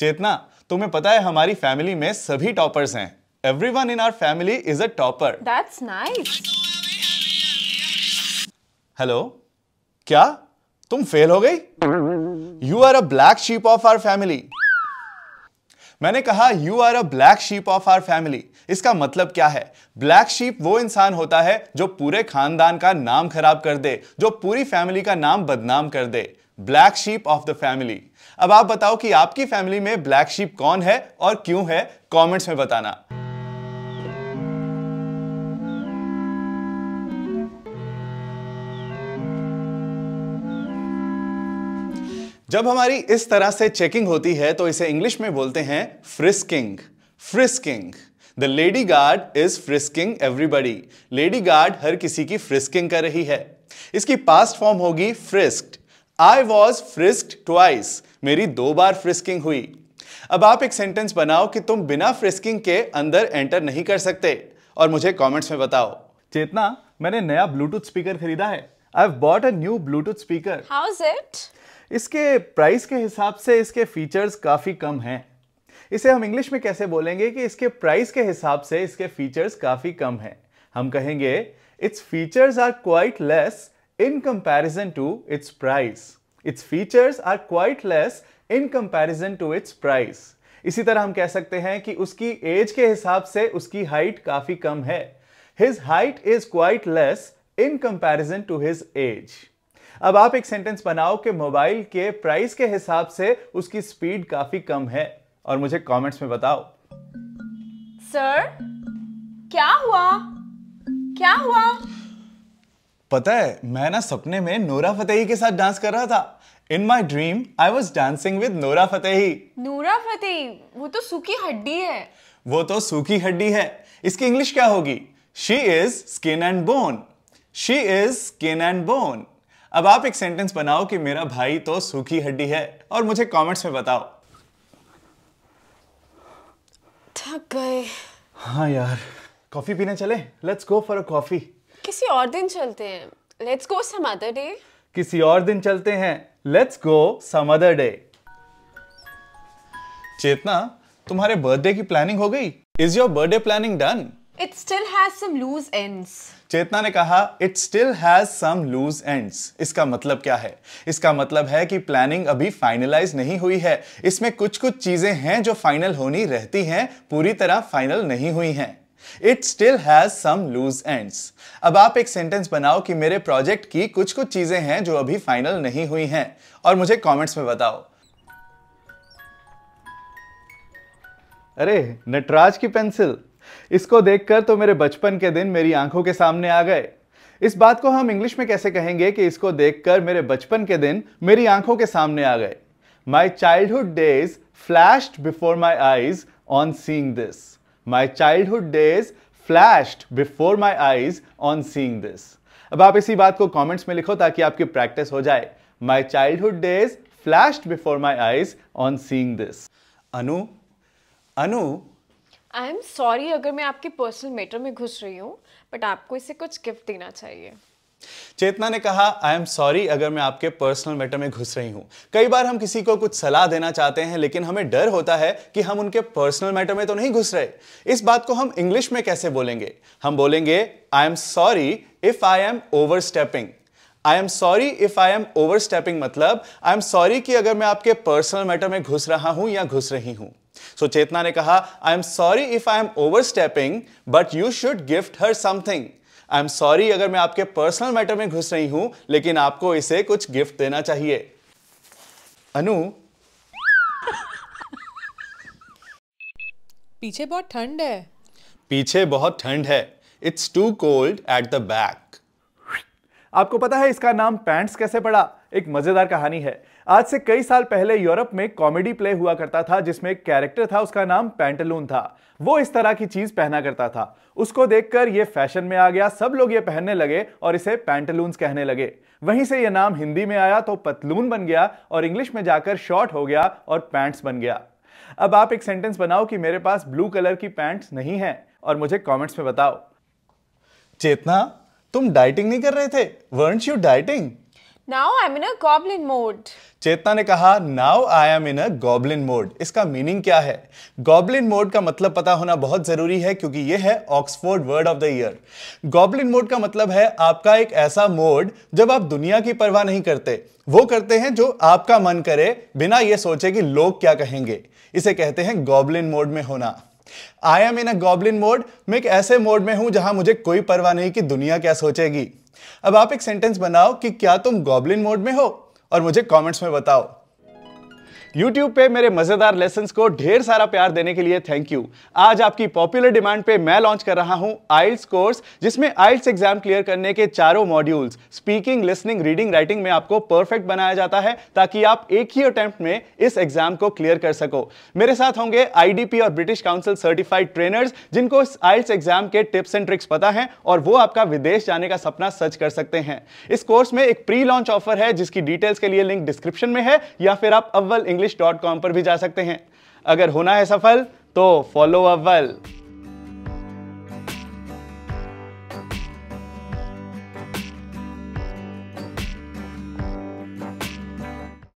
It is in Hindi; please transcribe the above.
चेतना तुम्हें पता है हमारी फैमिली में सभी टॉपर्स हैं everyone in our family is a topper that's nice hello क्या तुम फेल हो गई you are a black sheep of our family मैंने कहा you are a black sheep of our family इसका मतलब क्या है ब्लैक शीप वो इंसान होता है जो पूरे खानदान का नाम खराब कर दे जो पूरी फैमिली का नाम बदनाम कर दे black sheep of the family अब आप बताओ कि आपकी फैमिली में ब्लैक शीप कौन है और क्यों है कमेंट्स में बताना जब हमारी इस तरह से चेकिंग होती है तो इसे इंग्लिश में बोलते हैं frisking frisking the lady guard is frisking everybody lady guard हर किसी की फ्रिस्किंग कर रही है इसकी पास्ट फॉर्म होगी frisk I was frisked twice मेरी दो बार फ्रिस्किंग हुई अब आप एक सेंटेंस बनाओ कि तुम बिना फ्रिस्किंग के अंदर एंटर नहीं कर सकते और मुझे कमेंट्स में बताओ चेतना मैंने नया ब्लूटूथ स्पीकर खरीदा है I've bought a new Bluetooth speaker. How's it? इसके प्राइस के हिसाब से इसके फीचर्स काफ़ी कम हैं इसे हम इंग्लिश में कैसे बोलेंगे कि इसके प्राइस के हिसाब से इसके फीचर्स काफ़ी कम हैं हम कहेंगे its features are quite less in comparison to its price its features are quite less in comparison to its price इसी तरह हम कह सकते हैं कि उसकी एज के हिसाब से उसकी हाइट काफ़ी कम है his height is quite less in comparison to his age अब आप एक सेंटेंस बनाओ कि मोबाइल के प्राइस के हिसाब से उसकी स्पीड काफी कम है और मुझे कमेंट्स में बताओ सर क्या हुआ क्या हुआ पता है मैं ना सपने में नोरा फतेही के साथ डांस कर रहा था in my dream I was dancing with Nora Fatehi Nora Fatehi वो तो सूखी हड्डी है वो तो सूखी हड्डी है इसकी इंग्लिश क्या होगी she is skin and bone she is skin and bone अब आप एक सेंटेंस बनाओ कि मेरा भाई तो सूखी हड्डी है और मुझे कमेंट्स में बताओ थक गए हाँ यार कॉफी पीने चले let's go for a coffee किसी और दिन चलते हैं let's go some other day किसी और दिन चलते हैं let's go some other day Chetna तुम्हारे बर्थडे की प्लानिंग हो गई is your birthday planning done It still has some loose ends. चेतना ने कहा it still has some loose ends इसका मतलब क्या है इसका मतलब है कि प्लानिंग अभी फाइनलाइज नहीं हुई है इसमें कुछ कुछ चीजें हैं जो फाइनल होनी रहती हैं पूरी तरह फाइनल नहीं हुई हैं it still has some loose ends अब आप एक सेंटेंस बनाओ कि मेरे प्रोजेक्ट की कुछ कुछ चीजें हैं जो अभी फाइनल नहीं हुई हैं और मुझे कमेंट्स में बताओ अरे नटराज की पेंसिल इसको देखकर तो मेरे बचपन के दिन मेरी आंखों के सामने आ गए इस बात को हम इंग्लिश में कैसे कहेंगे कि इसको देखकर मेरे बचपन के दिन मेरी आंखों के सामने आ गए my childhood days flash before my eyes on seeing this my childhood days flash before my eyes on seeing this अब आप इसी बात को कॉमेंट्स में लिखो ताकि आपकी प्रैक्टिस हो जाए my childhood days flash before my eyes on seeing this Anu Anu I am sorry अगर मैं आपके पर्सनल मैटर में घुस रही हूँ बट आपको इसे कुछ गिफ्ट देना चाहिए चेतना ने कहा आई एम सॉरी अगर मैं आपके पर्सनल मैटर में घुस रही हूँ कई बार हम किसी को कुछ सलाह देना चाहते हैं लेकिन हमें डर होता है कि हम उनके पर्सनल मैटर में तो नहीं घुस रहे इस बात को हम इंग्लिश में कैसे बोलेंगे हम बोलेंगे I am sorry if I am overstepping I am sorry if I am overstepping मतलब आई एम सॉरी कि अगर मैं आपके पर्सनल मैटर में घुस रहा हूं या घुस रही हूं सो so, चेतना ने कहा I am sorry if I am overstepping but you should gift her something I am sorry अगर मैं आपके पर्सनल मैटर में घुस रही हूं लेकिन आपको इसे कुछ गिफ्ट देना चाहिए अनु पीछे बहुत ठंड है पीछे बहुत ठंड है it's too cold at the back आपको पता है इसका नाम पैंट्स कैसे पड़ा एक मजेदार कहानी है आज से कई साल पहले यूरोप में कॉमेडी प्ले हुआ करता था जिसमें एक कैरेक्टर था उसका नाम पैंटलून था वो इस तरह की चीज पहना करता था उसको देखकर ये फैशन में आ गया सब लोग ये पहनने लगे और इसे पैंटलून कहने लगे वहीं से ये नाम हिंदी में आया तो पतलून बन गया और इंग्लिश में जाकर शॉर्ट हो गया और पैंट्स बन गया अब आप एक सेंटेंस बनाओ कि मेरे पास ब्लू कलर की पैंट्स नहीं है और मुझे कॉमेंट्स में बताओ चेतना तुम डाइटिंग नहीं कर रहे थे weren't you dieting Now I am in a goblin mode Chetna ने कहा now I am in a goblin mode इसका मीनिंग क्या है गॉब्लिन मोड का मतलब पता होना बहुत जरूरी है क्योंकि यह है Oxford word of the year goblin mode का मतलब है आपका एक ऐसा मोड जब आप दुनिया की परवाह नहीं करते वो करते हैं जो आपका मन करे बिना यह सोचे कि लोग क्या कहेंगे इसे कहते हैं गॉब्लिन मोड में होना I am in a goblin mode मैं एक ऐसे मोड में हूं जहां मुझे कोई परवाह नहीं कि दुनिया क्या सोचेगी अब आप एक सेंटेंस बनाओ कि क्या तुम गॉबलिन मोड में हो और मुझे कमेंट्स में बताओ यूट्यूब पे मेरे मजेदार लेसन को ढेर सारा प्यार देने के लिए थैंक यू आज आपकी पॉपुलर डिमांड पे मैं लॉन्च कर रहा हूं आइल्स कोर्स जिसमें आइल्स एग्जाम क्लियर करने के चारों modules speaking listening reading writing में आपको परफेक्ट बनाया जाता है ताकि आप एक ही अटेम्प्ट में इस एग्जाम को क्लियर कर सको मेरे साथ होंगे आईडीपी और ब्रिटिश काउंसिल सर्टिफाइड ट्रेनर्स जिनको इस आइल्स एग्जाम के टिप्स एंड ट्रिक्स पता है और वो आपका विदेश जाने का सपना सच कर सकते हैं इस कोर्स में एक प्री लॉन्च ऑफर है जिसकी डिटेल्स के लिए लिंक डिस्क्रिप्शन में है या फिर आप अव्वल इंग्लिश डॉट कॉम पर भी जा सकते हैं अगर होना है सफल तो फॉलो अव्वल